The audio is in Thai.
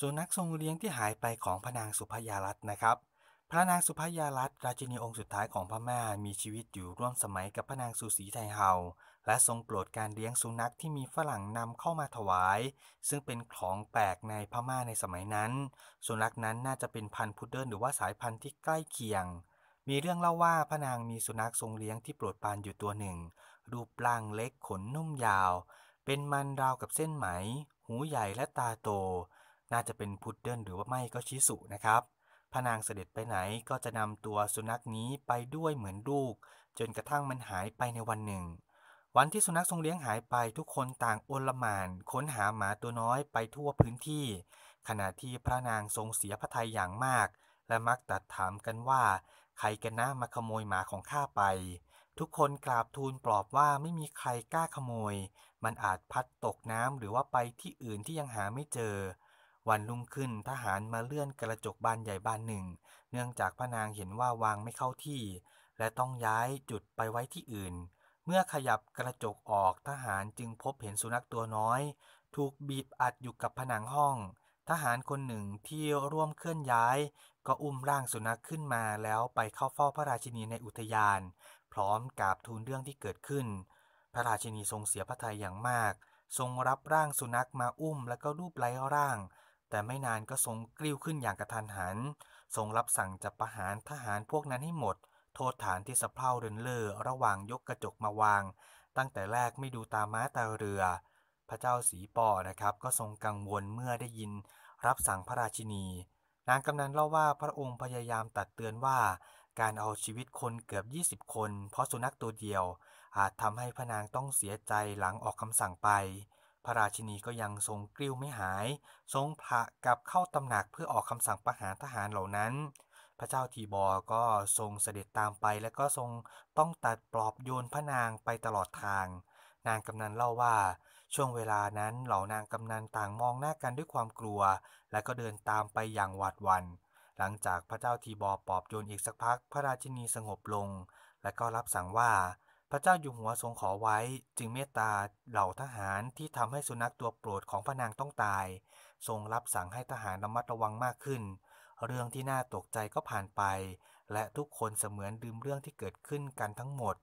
สุนัขทรงเลี้ยงที่หายไปของพระนางสุภยาลัตนะครับ พระนางสุภยาลัตราชินีองค์สุดท้ายของพม่า มีชีวิตอยู่ร่วมสมัยกับพระนางสุสีไทเฮา และทรงโปรดการเลี้ยงสุนัขที่มีฝรั่งนำเข้ามาถวาย ซึ่งเป็นของแปลกในพม่าในสมัยนั้น สุนัขนั้นน่าจะเป็นพันธุ์พุดเดิ้ลหรือว่าสายพันธุ์ที่ใกล้เคียง มีเรื่องเล่าว่าพระนางมีสุนัขทรงเลี้ยงที่โปรดปานอยู่ตัวหนึ่ง รูปร่างเล็กขนนุ่มยาว เป็นมันราวกับเส้นไหม หูใหญ่และตาโตน่าจะเป็นพุดเดิ้ลหรือว่าไม่ก็ชิสุนะครับ พระนางเสด็จไปไหนก็จะนำตัวสุนัขนี้ไปด้วยเหมือนลูก จนกระทั่งมันหายไปในวันหนึ่ง วันที่สุนัขทรงเลี้ยงหายไป ทุกคนต่างโอลหม่านค้นหาหมาตัวน้อยไปทั่วพื้นที่ ขณะที่พระนางทรงเสียพระทัยอย่างมาก และมักตัดถามกันว่า ใครกันนะมาขโมยหมาของข้าไป ทุกคนกราบทูลปลอบว่าไม่มีใครกล้าขโมย มันอาจพัดตกน้ำหรือว่าไปที่อื่นที่ยังหาไม่เจอวันรุ่งขึ้นทหารมาเลื่อนกระจกบานใหญ่บานหนึ่ง เนื่องจากพระนางเห็นว่าวางไม่เข้าที่ และต้องย้ายจุดไปไว้ที่อื่น เมื่อขยับกระจกออกทหารจึงพบเห็นสุนัขตัวน้อย ถูกบีบอัดอยู่กับผนังห้อง ทหารคนหนึ่งที่ร่วมเคลื่อนย้าย ก็อุ้มร่างสุนัขขึ้นมาแล้วไปเข้าเฝ้าพระราชินีในอุทยาน พร้อมกราบทูลเรื่องที่เกิดขึ้น พระราชินีทรงเสียพระทัยอย่างมาก ทรงรับร่างสุนัขมาอุ้มแล้วก็รูปไล้ร่างแต่ไม่นานก็ทรงกลิ้วขึ้นอย่างกระทันหันทรงรับสั่งจับประหารทหารพวกนั้นให้หมด โทษฐานที่สะเพร่าเดินเล่อระหว่างยกกระจกมาวาง ตั้งแต่แรกไม่ดูตาม้าตาเรือ พระเจ้าสีปอนะครับก็ทรงกังวลเมื่อได้ยินรับสั่งพระราชินี นางกำนันเล่าว่าพระองค์พยายามตัดเตือนว่า การเอาชีวิตคนเกือบ20คนเพราะสุนัขตัวเดียว อาจทำให้พระนางต้องเสียใจหลังออกคำสั่งไปพระราชินีก็ยังทรงกลิ้วไม่หาย ทรงพระกับเข้าตำหนักเพื่อออกคำสั่งประหารทหารเหล่านั้น พระเจ้าทีบอก็ทรงเสด็จตามไปและก็ทรงต้องตัดปลอบโยนพระนางไปตลอดทาง นางกำนันเล่าว่า ช่วงเวลานั้นเหล่านางกำนันต่างมองหน้ากันด้วยความกลัว และก็เดินตามไปอย่างหวาดหวัน่นหลังจากพระเจ้าทีบอปลอบโยนอีกสักพักพระราชินีสงบลง และก็รับสั่งว่าระเจ้าอยู่หัวทรงขอไว้จึงเมตตาเหล่าทหารที่ทำให้สุนัขตัวโปรดของพระนางต้องตาย ทรงรับสั่งให้ทหารระมัดระวังมากขึ้น เรื่องที่น่าตกใจก็ผ่านไป และทุกคนเสมือนดื่มเรื่องที่เกิดขึ้นกันทั้งหมด